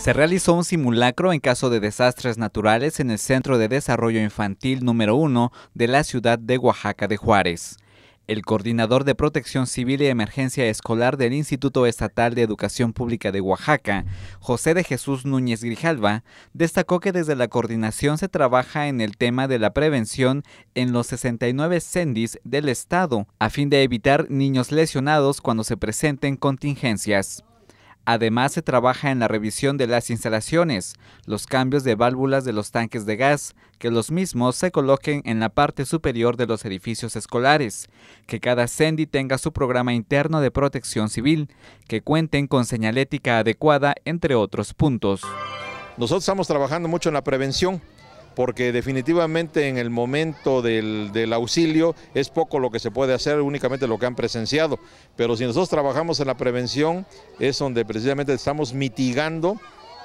Se realizó un simulacro en caso de desastres naturales en el Centro de Desarrollo Infantil número 1 de la ciudad de Oaxaca de Juárez. El coordinador de Protección Civil y Emergencia Escolar del Instituto Estatal de Educación Pública de Oaxaca, José de Jesús Núñez Grijalva, destacó que desde la coordinación se trabaja en el tema de la prevención en los 69 CENDIS del Estado, a fin de evitar niños lesionados cuando se presenten contingencias. Además, se trabaja en la revisión de las instalaciones, los cambios de válvulas de los tanques de gas, que los mismos se coloquen en la parte superior de los edificios escolares, que cada CENDI tenga su programa interno de protección civil, que cuenten con señalética adecuada, entre otros puntos. Nosotros estamos trabajando mucho en la prevención porque definitivamente en el momento del, del, auxilio es poco lo que se puede hacer, únicamente lo que han presenciado. Pero si nosotros trabajamos en la prevención, es donde precisamente estamos mitigando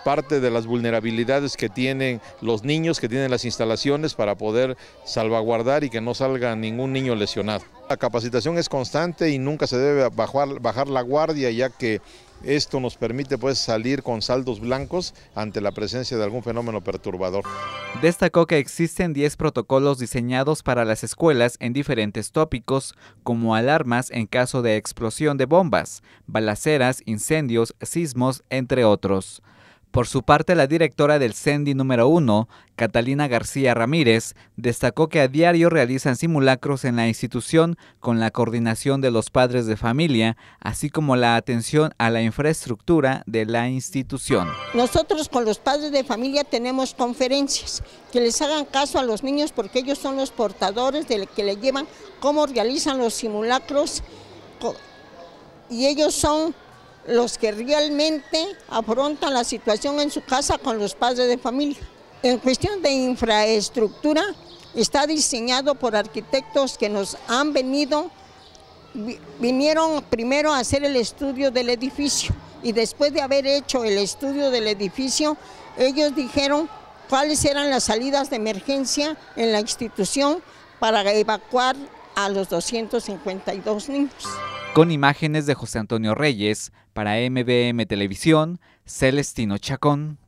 parte de las vulnerabilidades que tienen los niños, que tienen las instalaciones para poder salvaguardar y que no salga ningún niño lesionado. La capacitación es constante y nunca se debe bajar, la guardia ya que esto nos permite pues, salir con saldos blancos ante la presencia de algún fenómeno perturbador. Destacó que existen 10 protocolos diseñados para las escuelas en diferentes tópicos, como alarmas en caso de explosión de bombas, balaceras, incendios, sismos, entre otros. Por su parte, la directora del CENDI número uno, Catalina García Ramírez, destacó que a diario realizan simulacros en la institución con la coordinación de los padres de familia, así como la atención a la infraestructura de la institución. Nosotros con los padres de familia tenemos conferencias, que les hagan caso a los niños porque ellos son los portadores de que le llevan cómo realizan los simulacros y ellos son los que realmente afrontan la situación en su casa con los padres de familia. En cuestión de infraestructura, está diseñado por arquitectos que nos han venido, vinieron primero a hacer el estudio del edificio y después de haber hecho el estudio del edificio, ellos dijeron cuáles eran las salidas de emergencia en la institución para evacuar a los 252 niños. Con imágenes de José Antonio Reyes, para MBM Televisión, Celestino Chacón.